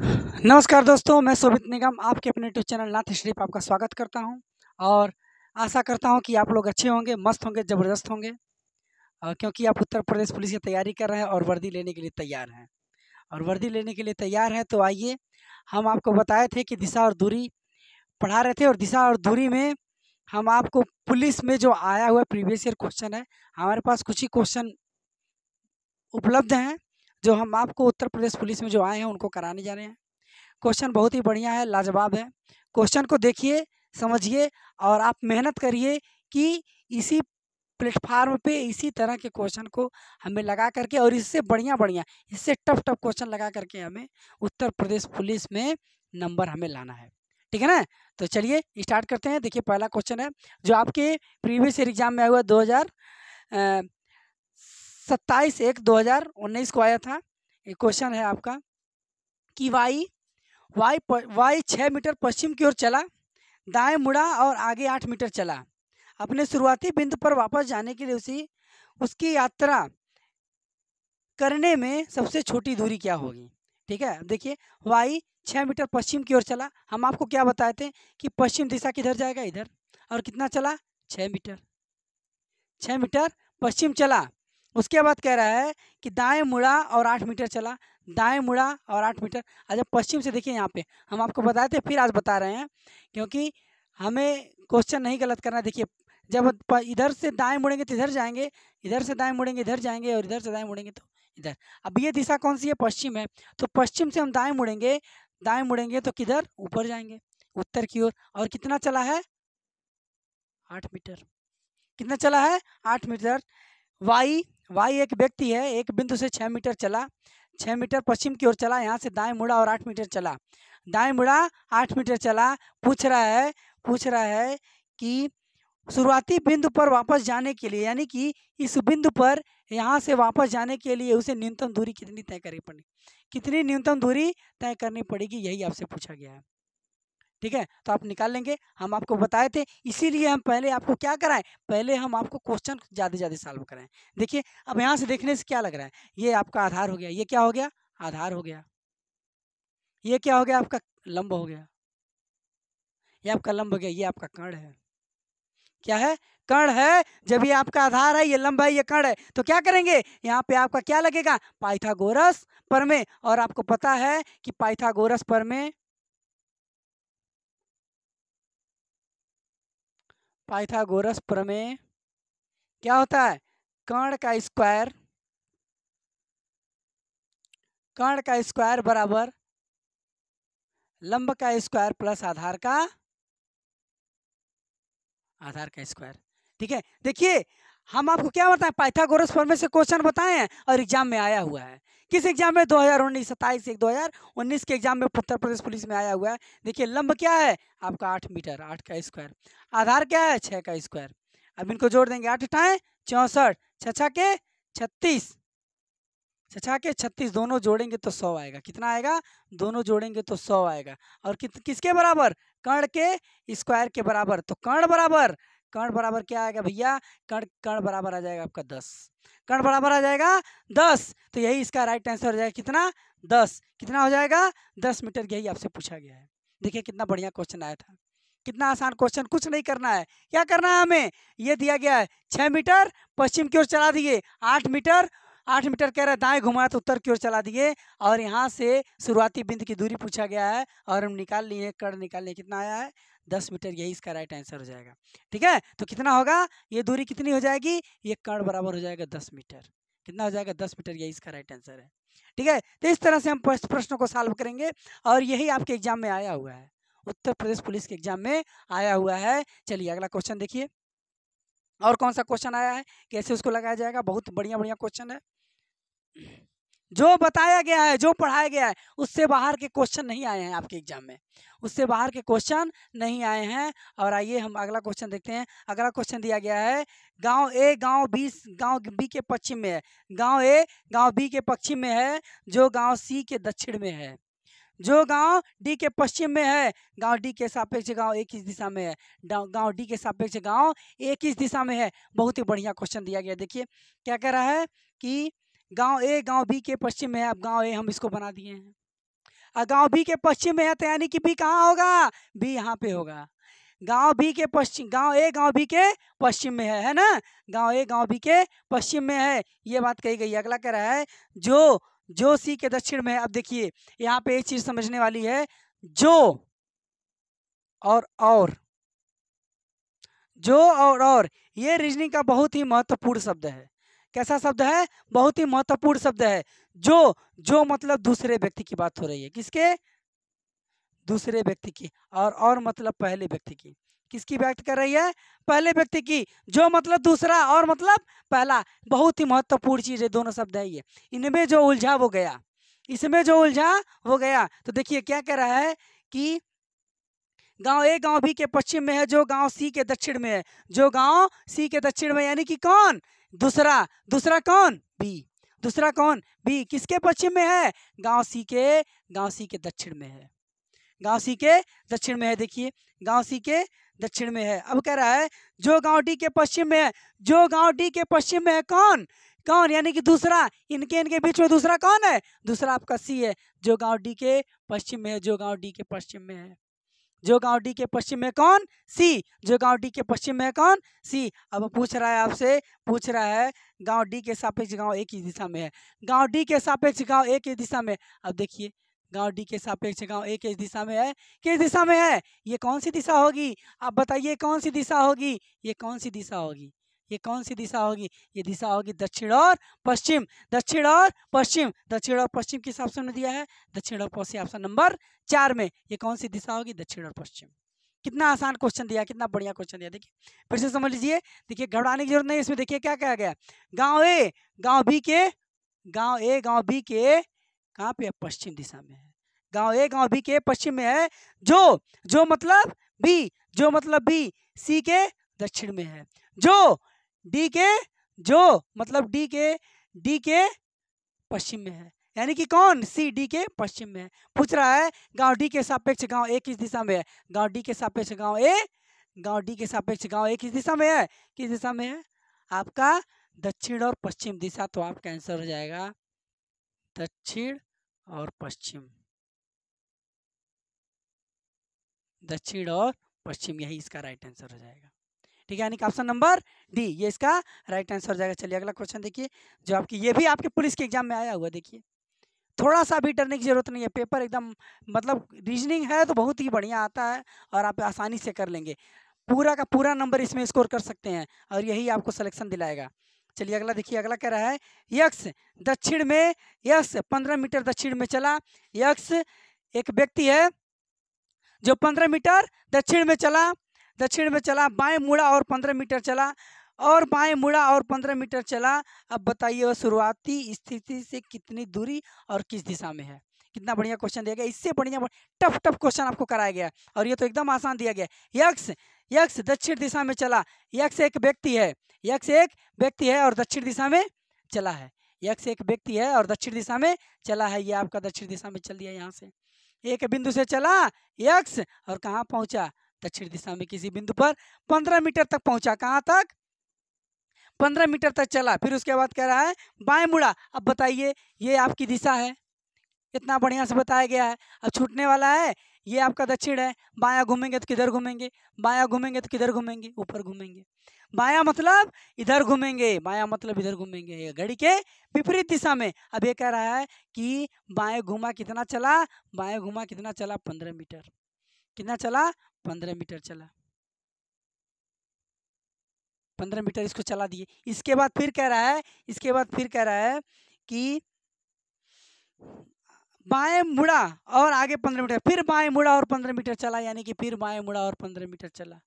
नमस्कार दोस्तों मैं शोभित निगम आपके अपने यूट्यूब चैनल नाथ शरीफ आपका स्वागत करता हूं और आशा करता हूं कि आप लोग अच्छे होंगे मस्त होंगे ज़बरदस्त होंगे क्योंकि आप उत्तर प्रदेश पुलिस की तैयारी कर रहे हैं और वर्दी लेने के लिए तैयार हैं और वर्दी लेने के लिए तैयार हैं तो आइए हम आपको बताए थे कि दिशा और दूरी पढ़ा रहे थे और दिशा और दूरी में हम आपको पुलिस में जो आया हुआ प्रीवियस ईयर क्वेश्चन है हमारे पास कुछ ही क्वेश्चन उपलब्ध हैं जो हम आपको उत्तर प्रदेश पुलिस में जो आए हैं उनको कराने जा रहे हैं क्वेश्चन बहुत ही बढ़िया है लाजवाब है क्वेश्चन को देखिए समझिए और आप मेहनत करिए कि इसी प्लेटफार्म पे इसी तरह के क्वेश्चन को हमें लगा करके और इससे बढ़िया बढ़िया इससे टफ टफ क्वेश्चन लगा करके हमें उत्तर प्रदेश पुलिस में नंबर हमें लाना है ठीक है ना तो चलिए स्टार्ट करते हैं देखिए पहला क्वेश्चन है जो आपके प्रीवियस एग्जाम में आया हुआ दो हज़ार सत्ताईस एक दो हजार उन्नीस को आया था ये क्वेश्चन है आपका कि वाई वाई वाई छः मीटर पश्चिम की ओर चला दाएं मुड़ा और आगे आठ मीटर चला अपने शुरुआती बिंदु पर वापस जाने के लिए उसी उसकी यात्रा करने में सबसे छोटी दूरी क्या होगी ठीक है देखिए वाई छः मीटर पश्चिम की ओर चला हम आपको क्या बताए थे कि पश्चिम दिशा किधर जाएगा इधर और कितना चला छः मीटर छः मीटर पश्चिम चला उसके बाद कह रहा है कि दाएं मुड़ा और आठ मीटर चला दाएं मुड़ा और आठ मीटर अच्छा पश्चिम से देखिए यहाँ पे हम आपको बताए थे फिर आज बता रहे हैं क्योंकि हमें क्वेश्चन नहीं गलत करना देखिए जब इधर से दाएं मुड़ेंगे तो इधर जाएंगे इधर से दाएं मुड़ेंगे इधर जाएंगे और इधर से दाएं मुड़ेंगे तो इधर अब ये दिशा कौन सी है पश्चिम है तो पश्चिम से हम दाएं मुड़ेंगे दाएं मुड़ेंगे तो किधर ऊपर जाएंगे उत्तर की ओर और कितना चला है आठ मीटर कितना चला है आठ मीटर वाई वाई एक व्यक्ति है एक बिंदु से छः मीटर चला छः मीटर पश्चिम की ओर चला यहाँ से दाएं मुड़ा और आठ मीटर चला दाएं मुड़ा आठ मीटर चला पूछ रहा है पूछ रहा है कि शुरुआती बिंदु पर वापस जाने के लिए यानी कि इस बिंदु पर यहाँ से वापस जाने के लिए उसे न्यूनतम दूरी कितनी तय करनी पड़ेगी कितनी न्यूनतम दूरी तय करनी पड़ेगी यही आपसे पूछा गया है ठीक है तो आप निकाल लेंगे हम आपको बताए थे इसीलिए हम पहले आपको क्या कराएं पहले हम आपको क्वेश्चन ज़्यादा ज़्यादा सॉल्व कराएं देखिए अब यहाँ से देखने से क्या लग रहा है ये आपका आधार हो गया ये क्या हो गया आधार हो गया ये क्या हो गया आपका लंब हो गया ये आपका लंब हो गया ये आपका कर्ण है क्या है कर्ण है जब ये आपका आधार है ये लंब है ये कर्ण है तो क्या करेंगे यहाँ पे आपका क्या लगेगा पाइथागोरस परमे और आपको पता है कि पाइथागोरस परमे पाइथागोरस प्रमेय क्या होता है कर्ण का स्क्वायर कर्ण का स्क्वायर बराबर लंब का स्क्वायर प्लस आधार का आधार का स्क्वायर ठीक है देखिए हम आपको क्या बताएं पाइथागोरस फॉर्मे से क्वेश्चन बताए हैं और एग्जाम में आया हुआ है किस एग्जाम में दो हज़ार उन्नीस सत्ताईस एक दो हज़ार उन्नीस के एग्जाम में उत्तर प्रदेश पुलिस में आया हुआ है देखिए लंब क्या है आपका आठ मीटर आठ का स्क्वायर आधार क्या है छः का स्क्वायर अब इनको जोड़ देंगे आठ उठाएं चौंसठ छछा के छत्तीस छछा के छत्तीस दोनों जोड़ेंगे तो सौ आएगा कितना आएगा दोनों जोड़ेंगे तो सौ आएगा और कि, किसके बराबर कर्ण के स्क्वायर के बराबर तो कर्ण बराबर कर्ण बराबर क्या आएगा भैया कर्ण कर्ण बराबर आ जाएगा आपका दस कर्ण बराबर आ जाएगा दस तो यही इसका राइट आंसर हो जाएगा कितना दस कितना हो जाएगा दस मीटर यही आपसे पूछा गया है देखिए कितना बढ़िया क्वेश्चन आया था कितना आसान क्वेश्चन कुछ नहीं करना है क्या करना है हमें यह दिया गया है छः मीटर पश्चिम की ओर चला दिए आठ मीटर आठ मीटर कह रहा है दाएँ घुमाया तो उत्तर की ओर चला दिए और यहाँ से शुरुआती बिंदु की दूरी पूछा गया है और हम निकाल लिए कर्ण निकाल लिए कितना आया है दस मीटर यही इसका राइट आंसर हो जाएगा ठीक है तो कितना होगा ये दूरी कितनी हो जाएगी ये कर्ण बराबर हो जाएगा दस मीटर कितना हो जाएगा दस मीटर यही इसका राइट आंसर है ठीक है तो इस तरह से हम प्रश्नों को सॉल्व करेंगे और यही आपके एग्जाम में आया हुआ है उत्तर प्रदेश पुलिस के एग्जाम में आया हुआ है चलिए अगला क्वेश्चन देखिए और कौन सा क्वेश्चन आया है कैसे उसको लगाया जाएगा बहुत बढ़िया बढ़िया क्वेश्चन है जो बताया गया है जो पढ़ाया गया है उससे बाहर के क्वेश्चन नहीं आए हैं आपके एग्जाम में उससे बाहर के क्वेश्चन नहीं आए हैं और आइए हम अगला क्वेश्चन देखते हैं अगला क्वेश्चन दिया गया है गांव ए गांव बी गांव बी के पश्चिम में है गांव ए गांव बी के पश्चिम में है जो गांव सी के दक्षिण में है जो गांव डी के पश्चिम में है गांव डी के सापेक्ष गांव एक ही दिशा में है गांव डी के सापेक्ष गांव एक ही दिशा में है बहुत ही बढ़िया क्वेश्चन दिया गया देखिए क्या कह रहा है कि गांव ए गांव बी के पश्चिम में है अब गांव ए हम इसको बना दिए हैं और गांव बी के पश्चिम में है तो यानी कि बी कहाँ होगा बी यहाँ पे होगा गांव बी के पश्चिम गांव ए गांव बी के पश्चिम में है है ना गांव ए गांव बी के पश्चिम में है ये बात कही गई अगला कह रहा है जो जो सी के दक्षिण में है अब देखिए यहाँ पे एक चीज समझने वाली है जो और और जो और और ये रीजनिंग का बहुत ही महत्वपूर्ण शब्द है कैसा शब्द है बहुत ही महत्वपूर्ण शब्द है जो जो मतलब दूसरे व्यक्ति की बात हो रही है किसके दूसरे व्यक्ति की और और मतलब पहले व्यक्ति की किसकी व्यक्त कर रही है पहले व्यक्ति की जो मतलब दूसरा और मतलब पहला बहुत ही महत्वपूर्ण चीज़ है दोनों शब्द है ये इनमें जो उलझा वो गया इसमें जो उलझा वो गया तो देखिए क्या कह रहा है कि गांव ए गांव बी के पश्चिम में है जो गांव सी के दक्षिण में है जो गांव सी के दक्षिण में यानी कि कौन दूसरा दूसरा कौन बी दूसरा कौन बी किसके पश्चिम में है गांव सी के गांव सी के दक्षिण में है गांव सी के दक्षिण में है देखिए गांव सी के दक्षिण में है अब कह रहा है जो गांव डी के पश्चिम में है जो गांव डी के पश्चिम में है कौन कौन यानी कि दूसरा इनके इनके बीच में दूसरा कौन है दूसरा आपका सी है जो गांव डी के पश्चिम में है जो गांव डी के पश्चिम में है जो डी के पश्चिम में कौन सी जो डी के पश्चिम में कौन सी अब पूछ रहा है आपसे पूछ रहा है गांव डी के सापेक्ष गांव एक ही दिशा में है गांव डी के सापेक्ष गांव एक ही दिशा में अब देखिए गांव डी के सापेक्ष गांव एक ही दिशा में है किस दिशा में है ये कौन सी दिशा होगी आप बताइए कौन सी दिशा होगी ये कौन सी दिशा होगी ये कौन सी दिशा होगी ये दिशा होगी दक्षिण और पश्चिम दक्षिण और पश्चिम दक्षिण और पश्चिम किस ऑप्शन में दिया है दक्षिण और पश्चिम ऑप्शन नंबर चार में ये कौन सी दिशा होगी दक्षिण और पश्चिम कितना आसान क्वेश्चन दिया कितना बढ़िया क्वेश्चन दिया देखिए फिर से समझ लीजिए देखिए घबराने की जरूरत नहीं इसमें देखिए क्या कहा गया गांव ए गांव बी के गांव ए गांव बी के कहाँ पे पश्चिम दिशा में है गांव ए गांव बी के पश्चिम में है जो जो मतलब बी जो मतलब बी सी के दक्षिण में है जो डी के जो मतलब डी के डी के पश्चिम में है यानी कि कौन सी डी के पश्चिम में है पूछ रहा है गांव डी के सापेक्ष गांव ए किस दिशा में है गांव डी के सापेक्ष गांव ए गांव डी के सापेक्ष गांव ए किस दिशा में है किस दिशा में है आपका दक्षिण और पश्चिम दिशा तो आपका आंसर हो जाएगा दक्षिण और पश्चिम दक्षिण और पश्चिम यही इसका राइट आंसर हो जाएगा ठीक है यानी कि ऑप्शन नंबर डी ये इसका राइट आंसर हो जाएगा चलिए अगला क्वेश्चन देखिए जो आपकी ये भी आपके पुलिस के एग्जाम में आया हुआ देखिए थोड़ा सा भी डरने की जरूरत नहीं है पेपर एकदम मतलब रीजनिंग है तो बहुत ही बढ़िया आता है और आप आसानी से कर लेंगे पूरा का पूरा नंबर इसमें स्कोर कर सकते हैं और यही आपको सिलेक्शन दिलाएगा चलिए अगला देखिए अगला कह रहा है यक्ष दक्षिण में यक्ष पंद्रह मीटर दक्षिण में चला यक्ष एक व्यक्ति है जो पंद्रह मीटर दक्षिण में चला दक्षिण में चला बाएं मुड़ा और पंद्रह मीटर चला और बाएं मुड़ा और पंद्रह मीटर चला अब बताइए वह शुरुआती स्थिति से कितनी दूरी और किस दिशा में है कितना बढ़िया क्वेश्चन दिया गया इससे बढ़िया टफ टफ क्वेश्चन आपको कराया गया और ये तो एकदम आसान दिया गया यक्ष यक्ष दक्षिण दिशा में चला यक्ष एक व्यक्ति है यक्ष एक व्यक्ति है और दक्षिण दिशा में चला है यक्ष एक व्यक्ति है और दक्षिण दिशा में चला है ये आपका दक्षिण दिशा में चल दिया यहाँ से एक बिंदु से चला यक्ष और कहाँ पहुँचा दक्षिण दिशा में किसी बिंदु पर पंद्रह मीटर तक पहुंचा कहाँ तक पंद्रह मीटर तक चला फिर उसके बाद कह रहा है बाएं मुड़ा अब बताइए ये आपकी दिशा है इतना बढ़िया से बताया गया है अब छूटने वाला है ये आपका दक्षिण है बाया घूमेंगे तो किधर घूमेंगे बाया घूमेंगे तो किधर घूमेंगे ऊपर घूमेंगे बाया मतलब इधर घूमेंगे बाया मतलब इधर घूमेंगे ये घड़ी के विपरीत दिशा में अब ये कह रहा है कि बाएं घुमा कितना चला बाएं घुमा कितना चला पंद्रह मीटर कितना चला पंद्रह मीटर चला पंद्रह मीटर इसको चला दिए इसके बाद फिर कह रहा है इसके बाद फिर कह रहा है कि बाएं मुड़ा और आगे पंद्रह मीटर फिर बाएं मुड़ा और पंद्रह मीटर चला यानी कि फिर बाएं मुड़ा और पंद्रह मीटर चला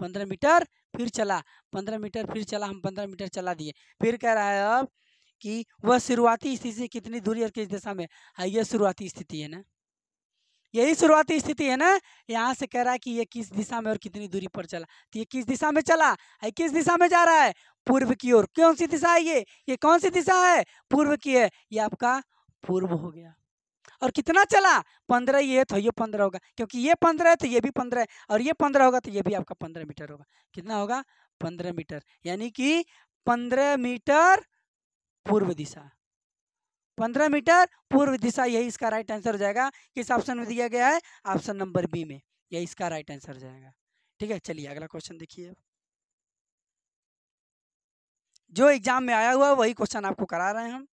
पंद्रह मीटर फिर चला पंद्रह मीटर फिर चला हम पंद्रह मीटर चला दिए फिर कह रहा है अब कि वह शुरुआती स्थिति से कितनी दूरी और किस दिशा में हाँ यह शुरुआती स्थिति है ना यही शुरुआती स्थिति है ना यहाँ से कह रहा है कि ये किस दिशा में और कितनी दूरी पर चला तो ये किस दिशा में चला है किस दिशा में जा रहा है पूर्व की ओर कौन सी दिशा है ये ये कौन सी दिशा है पूर्व की है ये आपका पूर्व हो गया और कितना चला पंद्रह ये तो ये पंद्रह होगा क्योंकि ये पंद्रह है तो ये भी पंद्रह है और ये पंद्रह होगा तो ये भी आपका पंद्रह मीटर होगा कितना होगा पंद्रह मीटर यानी कि पंद्रह मीटर पूर्व दिशा पंद्रह मीटर पूर्व दिशा यही इसका राइट आंसर हो जाएगा किस ऑप्शन में दिया गया है ऑप्शन नंबर बी में यही इसका राइट आंसर हो जाएगा ठीक है चलिए अगला क्वेश्चन देखिए जो एग्जाम में आया हुआ वही क्वेश्चन आपको करा रहे हैं हम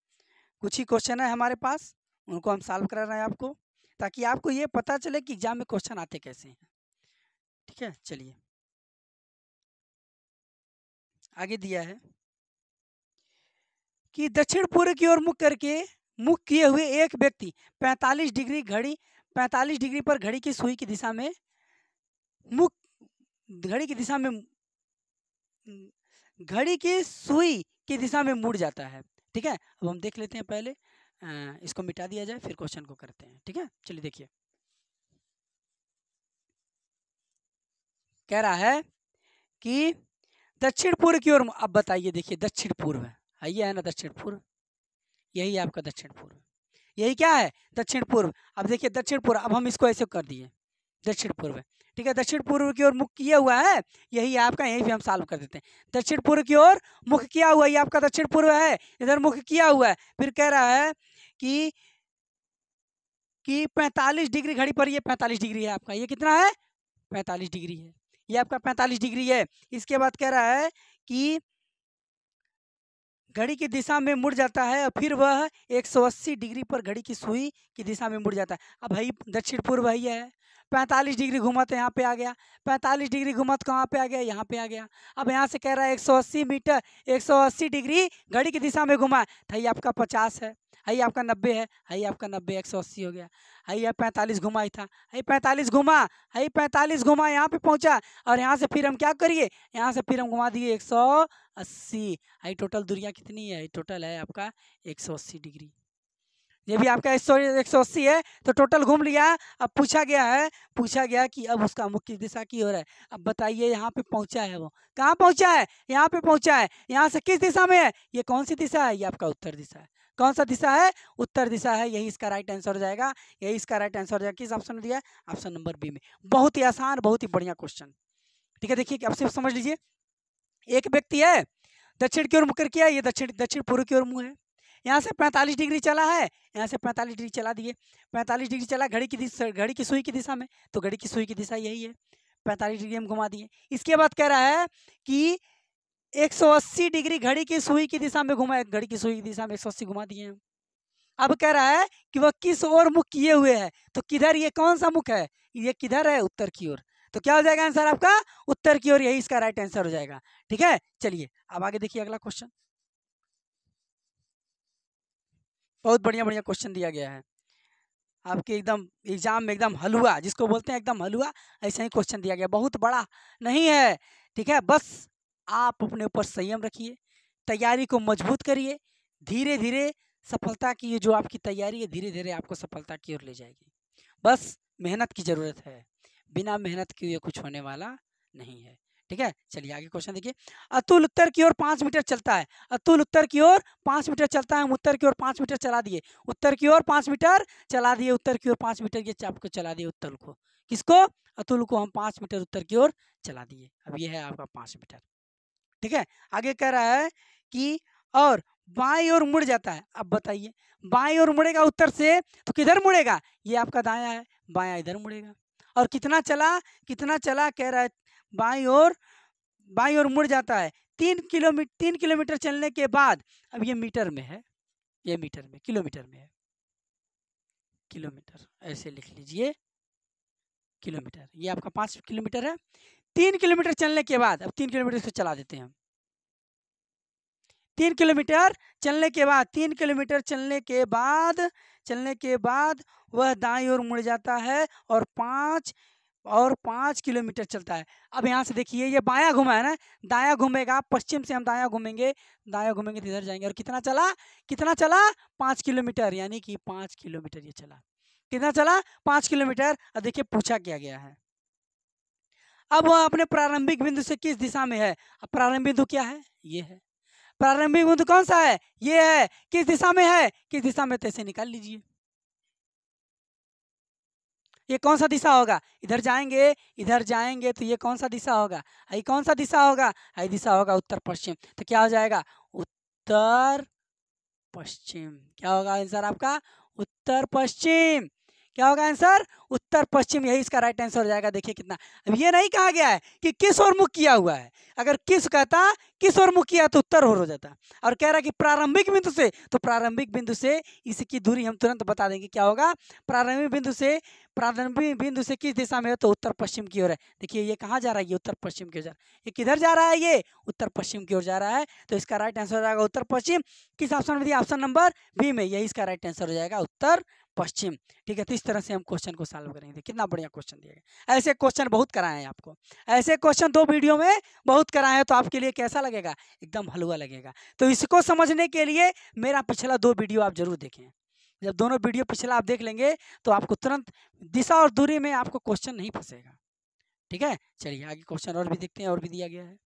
कुछ ही क्वेश्चन है हमारे पास उनको हम सॉल्व करा रहे हैं आपको ताकि आपको ये पता चले कि एग्जाम में क्वेश्चन आते कैसे हैं ठीक है चलिए आगे दिया है कि दक्षिण पूर्व की ओर मुख करके मुख किए हुए एक व्यक्ति 45 डिग्री घड़ी 45 डिग्री पर घड़ी की सुई की दिशा में मुख घड़ी की दिशा में घड़ी की सुई की दिशा में मुड़ जाता है ठीक है अब हम देख लेते हैं पहले इसको मिटा दिया जाए फिर क्वेश्चन को करते हैं ठीक है चलिए देखिए कह रहा है कि दक्षिण पूर्व की ओर अब बताइए देखिए दक्षिण पूर्व है आइए है ना दक्षिण पूर्व यही आपका दक्षिण पूर्व यही क्या है दक्षिण पूर्व अब देखिए दक्षिण पूर्व अब हम इसको ऐसे कर दिए दक्षिण पूर्व ठीक है दक्षिण पूर्व की ओर मुख किया हुआ है यही आपका यही भी हम सॉल्व कर देते हैं दक्षिण पूर्व की ओर मुख किया हुआ ये आपका दक्षिण पूर्व है इधर मुख किया हुआ है फिर कह रहा है कि कि 45 डिग्री घड़ी पर ये 45 डिग्री है आपका ये कितना है 45 डिग्री है ये आपका 45 डिग्री है इसके बाद कह रहा है कि घड़ी की दिशा में मुड़ जाता है और फिर वह 180 डिग्री पर घड़ी की सुई की दिशा में मुड़ जाता है अब भाई दक्षिण पूर्व भाई है पैंतालीस डिग्री घुमा तो यहाँ पे आ गया पैंतालीस डिग्री घुमा तो कहाँ पे आ गया यहाँ पे आ गया अब यहाँ से कह रहा है 180 मीटर 180 डिग्री घड़ी की दिशा में घुमा भाई आपका पचास है हई आपका नब्बे है हई आपका नब्बे एक सौ अस्सी हो गया हई आप पैंतालीस घुमा ही था हई पैंतालीस घुमा हई पैंतालीस घुमा यहाँ पे पहुँचा और यहाँ से फिर हम क्या करिए यहाँ से फिर हम घुमा दिए एक सौ अस्सी हई टोटल दूरियाँ कितनी है टोटल है आपका एक सौ अस्सी डिग्री ये भी आपका एक सौ अस्सी है तो टोटल घूम लिया अब पूछा गया है पूछा गया कि अब उसका मुख्य दिशा की हो रहा है अब बताइए यहाँ पे पहुँचा है वो कहाँ पहुँचा है यहाँ पे पहुँचा है यहाँ से किस दिशा में है ये कौन सी दिशा है ये आपका उत्तर दिशा है कौन सा दिशा है उत्तर दिशा है यही इसका राइट आंसर हो जाएगा यही इसका राइट आंसर हो जाएगा किस ऑप्शन में दिया है ऑप्शन नंबर बी में बहुत ही आसान बहुत ही बढ़िया क्वेश्चन ठीक है देखिए सिर्फ समझ लीजिए एक व्यक्ति है दक्षिण की ओर मुकर किया ये दक्षिण दक्षिण पूर्व की ओर मुँह है यहाँ से पैंतालीस डिग्री चला है यहाँ से पैंतालीस डिग्री चला दिए पैंतालीस डिग्री चला घड़ी की दिशा घड़ी की सुई की दिशा में तो घड़ी की सुई की दिशा यही है पैंतालीस डिग्री हम घुमा दिए इसके बाद कह रहा है कि 180 डिग्री घड़ी की सुई की दिशा में घुमाए घड़ी की सुई की दिशा में 180 घुमा दिए हम अब कह रहा है कि वह किस ओर मुख किए हुए है तो किधर ये कौन सा मुख है ये किधर है उत्तर की ओर तो क्या हो जाएगा आंसर आपका उत्तर की ओर यही इसका राइट आंसर हो जाएगा ठीक है चलिए अब आगे देखिए अगला क्वेश्चन बहुत बढ़िया बढ़िया क्वेश्चन दिया गया है आपके एकदम एग्जाम में एकदम हलुआ जिसको बोलते हैं एकदम हलुआ ऐसा ही क्वेश्चन दिया गया बहुत बड़ा नहीं है ठीक है बस आप अपने ऊपर संयम रखिए तैयारी को मजबूत करिए धीरे धीरे सफलता की ये जो आपकी तैयारी है धीरे धीरे आपको सफलता की ओर ले जाएगी बस मेहनत की ज़रूरत है बिना मेहनत के ये कुछ होने वाला नहीं है ठीक है चलिए आगे क्वेश्चन देखिए अतुल उत्तर की ओर पाँच मीटर चलता है अतुल उत्तर की ओर पाँच मीटर चलता है हम उत्तर की ओर पाँच मीटर चला दिए उत्तर की ओर पाँच मीटर चला दिए उत्तर की ओर पाँच मीटर ये आपको चला दिए उत्तर को किसको अतुल को हम पाँच मीटर उत्तर की ओर चला दिए अब ये है आपका पाँच मीटर ठीक है आगे कह रहा है कि और बाएं ओर मुड़ जाता है अब बताइए बाएं ओर मुड़ेगा उत्तर से तो किधर मुड़ेगा ये आपका दाया है बाया इधर मुड़ेगा और कितना चला कितना चला कह रहा है बाई ओर बाई ओर मुड़ जाता है तीन किलोमीटर तीन किलोमीटर चलने के बाद अब ये मीटर में है ये मीटर में किलोमीटर में है किलोमीटर ऐसे लिख लीजिए किलोमीटर ये आपका पाँच किलोमीटर है तीन किलोमीटर चलने के बाद अब तीन किलोमीटर इसको चला देते हैं तीन किलोमीटर चलने के बाद तीन किलोमीटर चलने के बाद चलने के बाद वह दाई ओर मुड़ जाता है और पाँच और पाँच किलोमीटर चलता है अब यहाँ से देखिए ये बाया घुमा है ना दाया घूमेगा पश्चिम से हम दाया घूमेंगे दाया घूमेंगे तो इधर जाएंगे और कितना चला कितना चला पाँच किलोमीटर यानी कि पाँच किलोमीटर ये चला कितना चला पाँच किलोमीटर अब देखिए पूछा क्या गया है अब वह अपने प्रारंभिक बिंदु से किस दिशा में है प्रारंभिक बिंदु क्या है ये है प्रारंभिक बिंदु कौन सा है ये है किस दिशा में है किस दिशा में तैसे निकाल लीजिए ये कौन सा दिशा होगा इधर जाएंगे इधर जाएंगे तो ये कौन सा दिशा होगा आई कौन सा दिशा होगा आई दिशा होगा उत्तर पश्चिम तो क्या हो जाएगा उत्तर पश्चिम क्या होगा आंसर आपका उत्तर पश्चिम क्या होगा आंसर उत्तर पश्चिम यही इसका राइट आंसर हो जाएगा देखिए कितना अब ये नहीं कहा गया है कि किस और मुख किया हुआ है अगर किस कहता किस और मुख किया तो उत्तर और हो जाता और कह रहा कि प्रारंभिक बिंदु से तो प्रारंभिक बिंदु से इसकी दूरी हम तुरंत बता देंगे क्या होगा प्रारंभिक बिंदु से प्रारंभिक बिंदु से किस दिशा में है तो उत्तर पश्चिम की ओर है देखिए ये कहाँ जा रहा है ये उत्तर पश्चिम की ओर जा रहा है ये किधर जा रहा है ये उत्तर पश्चिम की ओर जा रहा है तो इसका राइट आंसर हो जाएगा उत्तर पश्चिम किस ऑप्शन में दिया ऑप्शन नंबर बी में यही इसका राइट आंसर हो जाएगा उत्तर पश्चिम ठीक है तो इस तरह से हम क्वेश्चन को सॉल्व करेंगे कितना बढ़िया क्वेश्चन दिया गया ऐसे क्वेश्चन बहुत कराए हैं आपको ऐसे क्वेश्चन दो वीडियो में बहुत कराए हैं तो आपके लिए कैसा लगेगा एकदम हलवा लगेगा तो इसको समझने के लिए मेरा पिछला दो वीडियो आप जरूर देखें जब दोनों वीडियो पिछला आप देख लेंगे तो आपको तुरंत दिशा और दूरी में आपको क्वेश्चन नहीं फंसेगा ठीक है चलिए आगे क्वेश्चन और भी देखते हैं और भी दिया गया है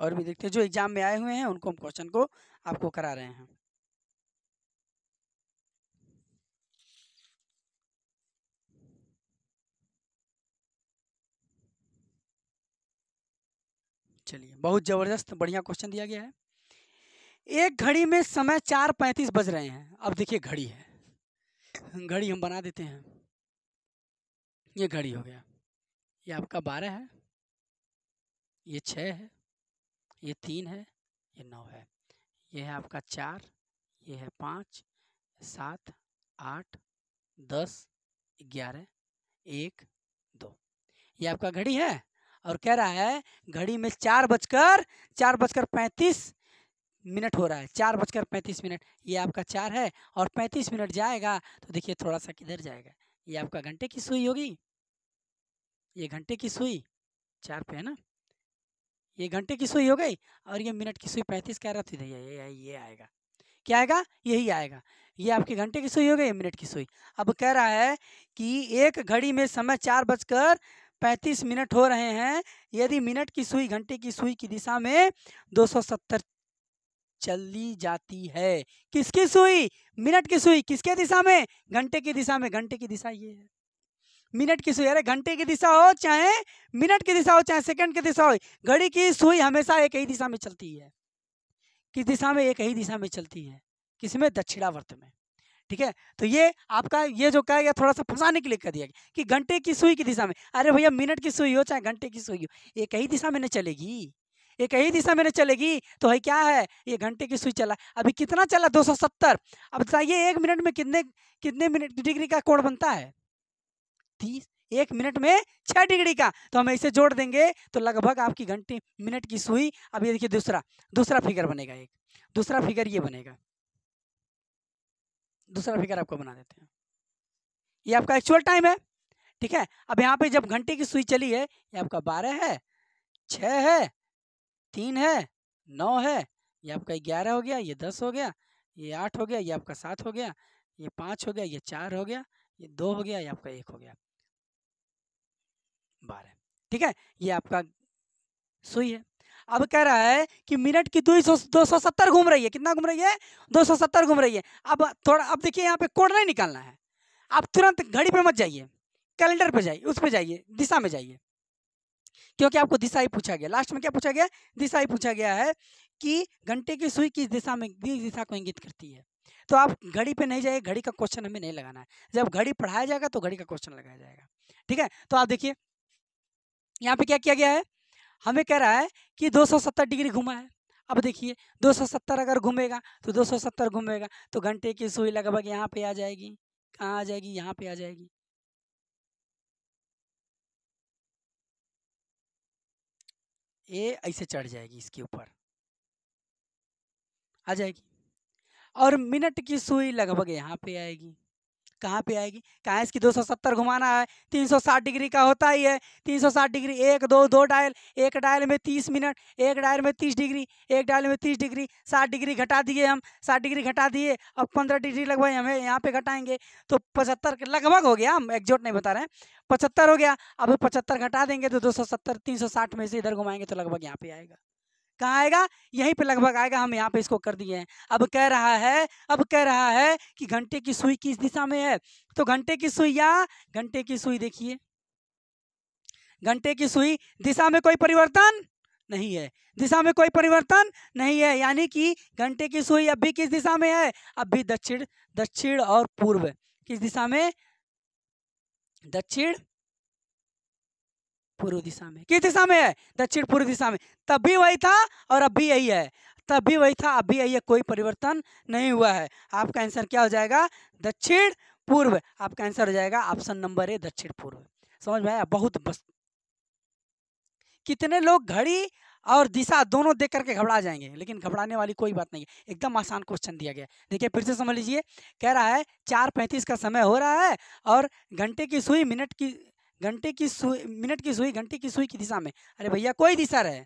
और भी देखते हैं जो एग्जाम में आए हुए हैं उनको हम क्वेश्चन को आपको करा रहे हैं चलिए बहुत ज़बरदस्त बढ़िया क्वेश्चन दिया गया है एक घड़ी में समय चार पैंतीस बज रहे हैं अब देखिए घड़ी है घड़ी हम बना देते हैं ये घड़ी हो गया ये आपका बारह है ये छः है ये तीन है ये नौ है ये है आपका चार ये है पाँच सात आठ दस ग्यारह एक दो ये आपका घड़ी है और कह रहा है घड़ी में चार बजकर चार बजकर पैंतीस मिनट हो रहा है चार बजकर पैंतीस मिनट ये आपका चार है और पैंतीस मिनट जाएगा तो देखिए थोड़ा सा किधर जाएगा ये आपका घंटे की सुई होगी ये घंटे की सुई चार पे है ना ये घंटे की सुई हो गई और ये मिनट की सुई पैंतीस कह रहा था तो ये ये आएगा क्या आएगा यही आएगा ये आपके घंटे की सुई हो गई मिनट की सुई अब कह रहा है कि एक घड़ी में समय चार बजकर पैंतीस मिनट हो रहे हैं यदि मिनट की सुई घंटे की सुई की दिशा में दो सौ सत्तर चली जाती है किसकी सुई मिनट की सुई किसके दिशा में घंटे की दिशा में घंटे की दिशा ये है मिनट की सुई अरे घंटे की दिशा हो चाहे मिनट की दिशा हो चाहे सेकंड की दिशा हो घड़ी की सुई हमेशा एक ही दिशा में चलती है किस दिशा में एक ही दिशा में चलती है किसमें दक्षिणावर्त में ठीक है तो ये आपका ये जो कहा गया थोड़ा सा फंसाने के लिए कर दिया गया कि घंटे की सुई की दिशा में अरे भैया मिनट की सुई हो चाहे घंटे की सुई हो एक ही दिशा में नहीं चलेगी एक ही दिशा में चलेगी तो है क्या है ये घंटे की सुई चला अभी कितना चला 270 अब बताइए एक मिनट में कितने कितने मिनट डिग्री का कोण बनता है तीस एक मिनट में छः डिग्री का तो हम इसे जोड़ देंगे तो लगभग आपकी घंटे मिनट की सुई अब ये देखिए दूसरा दूसरा फिगर बनेगा एक दूसरा फिगर ये बनेगा दूसरा फिगर आपको बना देते हैं ये आपका एक्चुअल टाइम है ठीक है अब यहाँ पे जब घंटे की सुई चली है ये आपका बारह है छः है तीन है नौ है ये आपका ग्यारह हो गया ये दस हो गया ये आठ हो गया ये आपका सात हो गया ये पाँच हो गया ये चार हो गया ये दो हो गया ये आपका एक हो गया बारह ठीक है ये आपका सुई है अब कह रहा है कि मिनट की दो सौ दो सौ सत्तर घूम रही है कितना घूम रही है दो सौ सत्तर घूम रही है अब थोड़ा अब देखिए यहाँ पे कोड नहीं निकालना है आप तुरंत घड़ी पे मत जाइए कैलेंडर पे जाइए उस पर जाइए दिशा में जाइए क्योंकि आपको दिशा ही पूछा गया लास्ट में क्या पूछा गया दिशा ही पूछा गया है कि घंटे की सुई किस दिशा में किस दिशा को इंगित करती है तो आप घड़ी पे नहीं जाइए घड़ी का क्वेश्चन हमें नहीं लगाना है जब घड़ी पढ़ाया जाएगा तो घड़ी का क्वेश्चन लगाया जाएगा ठीक है तो आप देखिए यहाँ पे क्या किया गया है हमें कह रहा है कि 270 डिग्री घुमा है अब देखिए 270 अगर घूमेगा तो 270 घूमेगा तो घंटे की सुई लगभग यहाँ पे आ जाएगी कहाँ आ जाएगी यहाँ पे आ जाएगी ये ऐसे चढ़ जाएगी इसके ऊपर आ जाएगी और मिनट की सुई लगभग यहाँ पे आएगी कहाँ पे आएगी कहाँ इसकी 270 घुमाना है 360 डिग्री का होता ही है 360 डिग्री एक दो दो डायल एक डायल में 30 मिनट एक डायल में 30 डिग्री एक डायल में 30 डिग्री 60 डिग्री घटा दिए हम 60 डिग्री घटा दिए अब 15 डिग्री लगभग हमें यहाँ पे घटाएंगे तो पचहत्तर लगभग हो गया हम एग्जोट नहीं बता रहे हैं पचहत्तर हो गया अब पचहत्तर घटा देंगे तो दो सौ में से इधर घुमाएंगे तो लगभग यहाँ पर आएगा कहाँ आएगा यहीं पे लगभग आएगा हम यहाँ पे इसको कर दिए हैं अब कह रहा है अब कह रहा है कि घंटे की सुई किस दिशा में है तो घंटे की सुई या घंटे की सुई देखिए घंटे की सुई दिशा में कोई परिवर्तन नहीं है दिशा में कोई परिवर्तन नहीं है यानी कि घंटे की सुई अब भी किस दिशा में है अब भी दक्षिण दक्षिण और पूर्व किस दिशा में दक्षिण पूर्व दिशा में किस दिशा में है दक्षिण पूर्व दिशा में तब भी वही था और अब भी यही है तब भी वही था अब भी यही है कोई परिवर्तन नहीं हुआ है आपका आंसर क्या हो जाएगा दक्षिण पूर्व आपका आंसर हो जाएगा ऑप्शन नंबर ए दक्षिण पूर्व समझ में आया बहुत बस कितने लोग घड़ी और दिशा दोनों देख करके घबरा जाएंगे लेकिन घबराने वाली कोई बात नहीं है एकदम आसान क्वेश्चन दिया गया देखिए फिर से समझ लीजिए कह रहा है चार पैंतीस का समय हो रहा है और घंटे की सुई मिनट की घंटे की सुई मिनट की सुई घंटे की सुई की दिशा में अरे भैया कोई दिशा रहे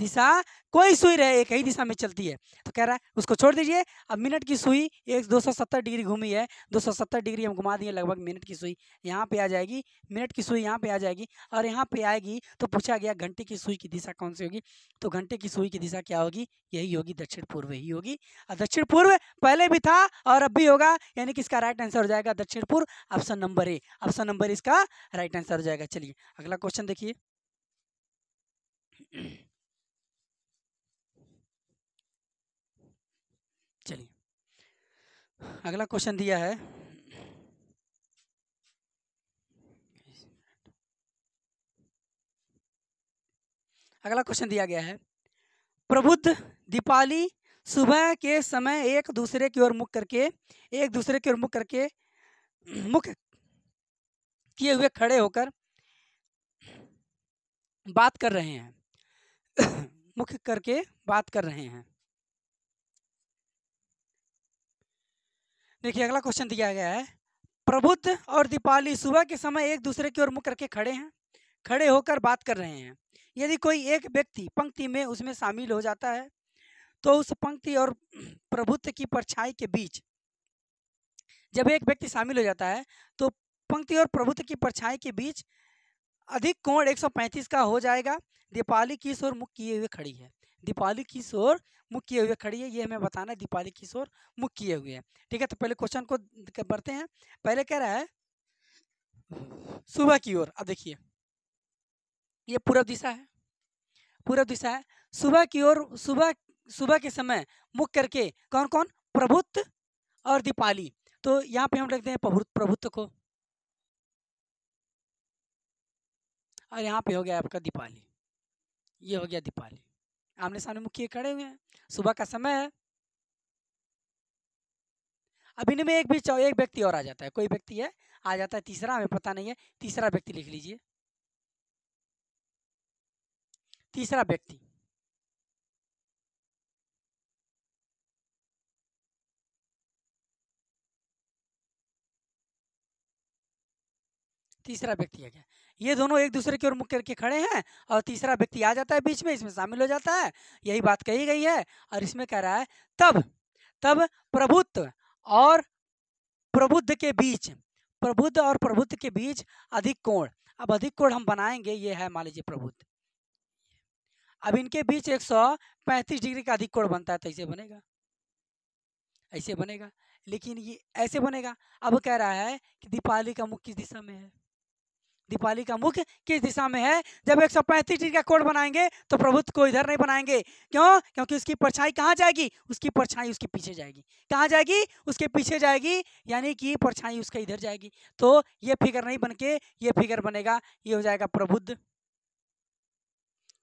दिशा कोई सुई रहे एक ही दिशा में चलती है तो कह रहा है उसको छोड़ दीजिए अब मिनट की सुई एक 270 डिग्री घूमी है 270 डिग्री हम घुमा दिए लगभग मिनट की सुई यहाँ पे आ जाएगी मिनट की सुई यहाँ पे आ जाएगी और यहाँ पे आएगी तो पूछा गया घंटे की सुई की दिशा कौन सी होगी तो घंटे की सुई की दिशा क्या होगी यही होगी दक्षिण पूर्व ही होगी और दक्षिण पूर्व पहले भी था और अब भी होगा यानी कि इसका राइट आंसर हो जाएगा दक्षिण पूर्व option number A option number इसका राइट आंसर हो जाएगा चलिए अगला क्वेश्चन देखिए अगला क्वेश्चन दिया है अगला क्वेश्चन दिया गया है प्रबुद्ध दीपाली सुबह के समय एक दूसरे की ओर मुख करके एक दूसरे की ओर मुख करके मुख किए हुए खड़े होकर बात कर रहे हैं मुख करके बात कर रहे हैं देखिए अगला क्वेश्चन दिया गया है प्रबुद्ध और दीपाली सुबह के समय एक दूसरे की ओर मुख करके खड़े हैं खड़े होकर बात कर रहे हैं यदि कोई एक व्यक्ति पंक्ति में उसमें शामिल हो जाता है तो उस पंक्ति और प्रभुत्व की परछाई के बीच जब एक व्यक्ति शामिल हो जाता है तो पंक्ति और प्रभुत्व की परछाई के बीच अधिक कोण 135 का हो जाएगा दीपाली किस और मुख किए हुए खड़ी है दीपाली किशोर मुख किए हुए खड़ी है ये हमें बताना है दीपाली किशोर मुख किए हुए है ठीक है तो पहले क्वेश्चन को बढ़ते हैं पहले कह रहा है सुबह की ओर अब देखिए ये पूर्व दिशा है पूर्व दिशा है सुबह की ओर सुबह सुबह के समय मुख करके कौन कौन प्रभुत्व और दीपाली तो यहाँ पे हम लिखते हैं प्रभुत्व को और यहाँ पे हो गया आपका दीपाली ये हो गया दीपाली आमने सामने मुखिए खड़े हुए हैं सुबह का समय है अब इनमें एक भी एक व्यक्ति और आ जाता है कोई व्यक्ति है आ जाता है तीसरा हमें पता नहीं है तीसरा व्यक्ति लिख लीजिए तीसरा व्यक्ति तीसरा व्यक्ति आ गया ये दोनों एक दूसरे की ओर मुख करके खड़े हैं और तीसरा व्यक्ति आ जाता है बीच में इसमें शामिल हो जाता है यही बात कही गई है और इसमें कह रहा है तब तब प्रभुत्व और प्रबुद्ध के बीच प्रबुद्ध और प्रबुद्ध के बीच अधिक कोण अब अधिक कोण हम बनाएंगे ये है मान लीजिए प्रबुद्ध अब इनके बीच 135 डिग्री का अधिक कोण बनता है तो ऐसे बनेगा ऐसे बनेगा लेकिन ये ऐसे बनेगा अब कह रहा है कि दीपावली का मुख किस दिशा में है दीपाली का मुख किस दिशा में है जब 135 डिग्री का कोण बनाएंगे तो प्रभुत्व को इधर नहीं बनाएंगे क्यों क्योंकि उसकी परछाई कहाँ जाएगी उसकी परछाई उसके पीछे जाएगी कहाँ जाएगी उसके पीछे जाएगी यानी कि परछाई उसके इधर जाएगी तो ये फिगर नहीं बन के ये फिगर बनेगा ये हो जाएगा प्रबुद्ध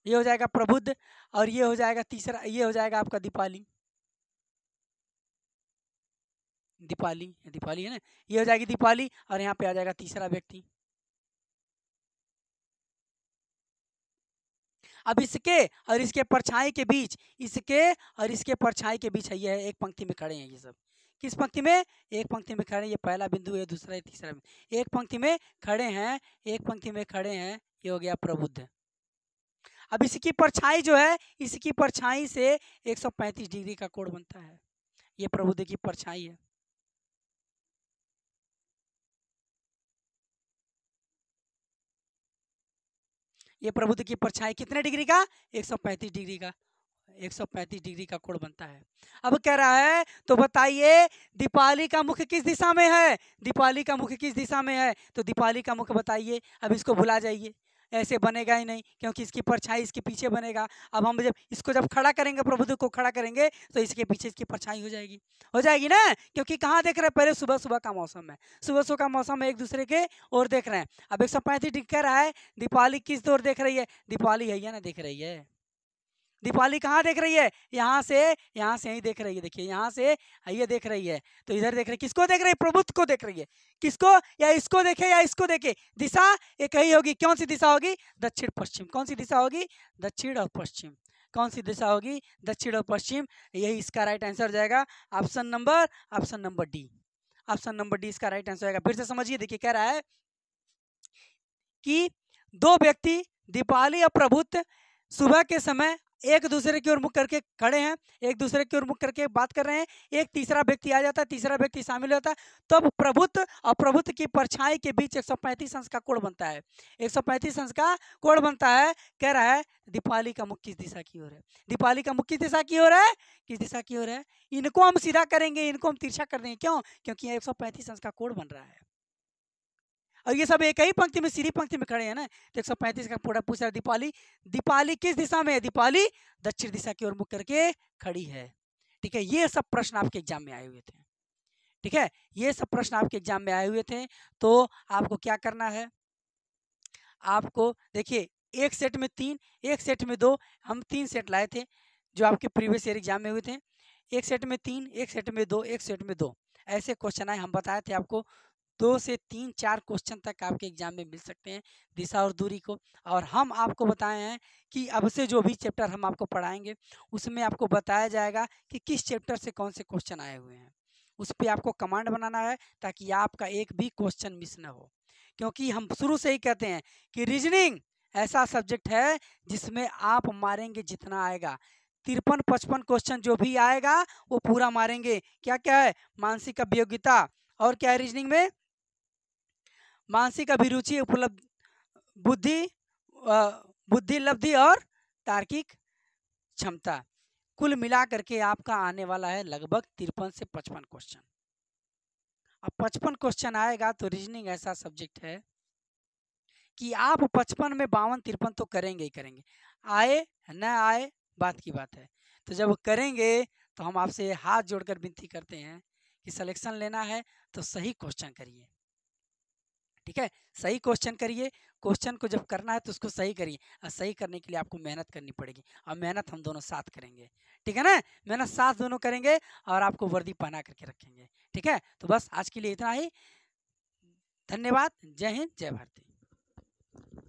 ये हो जाएगा प्रबुद्ध और ये हो जाएगा तीसरा ये हो जाएगा आपका दीपाली दीपाली दीपाली है ना ये हो जाएगी दीपाली और यहाँ पे आ जाएगा तीसरा व्यक्ति अब इसके और इसके परछाई के बीच इसके और इसके परछाई के बीच है ये एक पंक्ति में खड़े हैं ये सब किस पंक्ति में एक पंक्ति में खड़े हैं ये पहला बिंदु है दूसरा है तीसरा बिंदु एक पंक्ति में खड़े हैं एक पंक्ति में खड़े हैं ये हो गया प्रबुद्ध अब इसकी परछाई जो है इसकी परछाई से 135 डिग्री का कोण बनता है ये प्रबुद्ध की परछाई है ये प्रभु की परछाई कितने डिग्री का 135 डिग्री का 135 डिग्री का कोण बनता है अब कह रहा है तो बताइए दीपावली का मुख किस दिशा में है दीपावली का मुख किस दिशा में है तो दीपावली का मुख बताइए अब इसको भुला जाइए ऐसे बनेगा ही नहीं क्योंकि इसकी परछाई इसके पीछे बनेगा अब हम जब इसको जब खड़ा करेंगे प्रभु को खड़ा करेंगे तो इसके पीछे इसकी परछाई हो जाएगी हो जाएगी ना क्योंकि कहाँ देख रहे हैं पहले सुबह सुबह का मौसम है सुबह सुबह का मौसम है एक दूसरे के और देख रहे हैं अब एक सौ पैंतीस डिग्री कह रहा है दीपावली किस दौर देख रही है दीपावली है या ना देख रही है दीपाली कहाँ देख रही है यहाँ से यहाँ से यहीं देख रही है देखिए यहाँ से ये देख रही है तो इधर देख रही है किसको देख रही है प्रभुत्व को देख रही है किसको या इसको देखे या इसको देखे दिशा ये कही होगी कौन सी दिशा होगी दक्षिण पश्चिम कौन सी दिशा होगी दक्षिण और पश्चिम कौन सी दिशा होगी दक्षिण और पश्चिम यही इसका राइट आंसर हो जाएगा option number option number D option number D इसका राइट आंसर होगा फिर से समझिए देखिए कह रहा है कि दो व्यक्ति दीपावली और प्रभुत्व सुबह के समय एक दूसरे की ओर मुख करके खड़े हैं एक दूसरे की ओर मुख करके बात कर रहे हैं एक तीसरा व्यक्ति आ जाता है तीसरा व्यक्ति शामिल होता है तब प्रभुत्व और प्रभुत्व की परछाई के बीच पैंतीस अंश का कोण बनता है पैंतीस अंश का कोण बनता है कह रहा है दीपाली का मुख किस दिशा की ओर है दीपाली का मुख किस दिशा की ओर है किस दिशा की ओर है इनको हम सीधा करेंगे इनको हम तिरछा कर देंगे क्यों क्योंकि एक अंश का कोड बन रहा है और ये सब एक ही पंक्ति में सीधी पंक्ति में खड़े हैं ना तो एक सौ पैंतीस का पूरा पूछ रहा दीपाली दीपाली किस दिशा में है दीपाली दक्षिण दिशा की ओर मुख करके खड़ी है ठीक है ये सब प्रश्न आपके एग्जाम में आए हुए थे ठीक है ये सब प्रश्न आपके एग्जाम में आए हुए थे तो आपको क्या करना है आपको देखिए एक सेट में तीन एक सेट में दो हम तीन सेट लाए थे जो आपके प्रीवियस ईयर एग्जाम में हुए थे एक सेट में तीन एक सेट में दो एक सेट में दो ऐसे क्वेश्चन आए हम बताए थे आपको दो से तीन चार क्वेश्चन तक आपके एग्जाम में मिल सकते हैं दिशा और दूरी को और हम आपको बताए हैं कि अब से जो भी चैप्टर हम आपको पढ़ाएंगे उसमें आपको बताया जाएगा कि किस चैप्टर से कौन से क्वेश्चन आए हुए हैं उस पर आपको कमांड बनाना है ताकि आपका एक भी क्वेश्चन मिस ना हो क्योंकि हम शुरू से ही कहते हैं कि रीजनिंग ऐसा सब्जेक्ट है जिसमें आप मारेंगे जितना आएगा तिरपन पचपन क्वेश्चन जो भी आएगा वो पूरा मारेंगे क्या क्या है मानसिक अभियोग्यता और क्या है रीजनिंग में मानसिक अभिरुचि उपलब्ध बुद्धि बुद्धि लब्धि और तार्किक क्षमता कुल मिला करके आपका आने वाला है लगभग तिरपन से पचपन क्वेश्चन अब पचपन क्वेश्चन आएगा तो रीजनिंग ऐसा सब्जेक्ट है कि आप पचपन में बावन तिरपन तो करेंगे ही करेंगे आए न आए बात की बात है तो जब करेंगे तो हम आपसे हाथ जोड़कर विनती करते हैं कि सिलेक्शन लेना है तो सही क्वेश्चन करिए ठीक है सही क्वेश्चन करिए क्वेश्चन को जब करना है तो उसको सही करिए और सही करने के लिए आपको मेहनत करनी पड़ेगी और मेहनत हम दोनों साथ करेंगे ठीक है ना मेहनत साथ दोनों करेंगे और आपको वर्दी पहना करके रखेंगे ठीक है तो बस आज के लिए इतना ही धन्यवाद जय हिंद जय भारती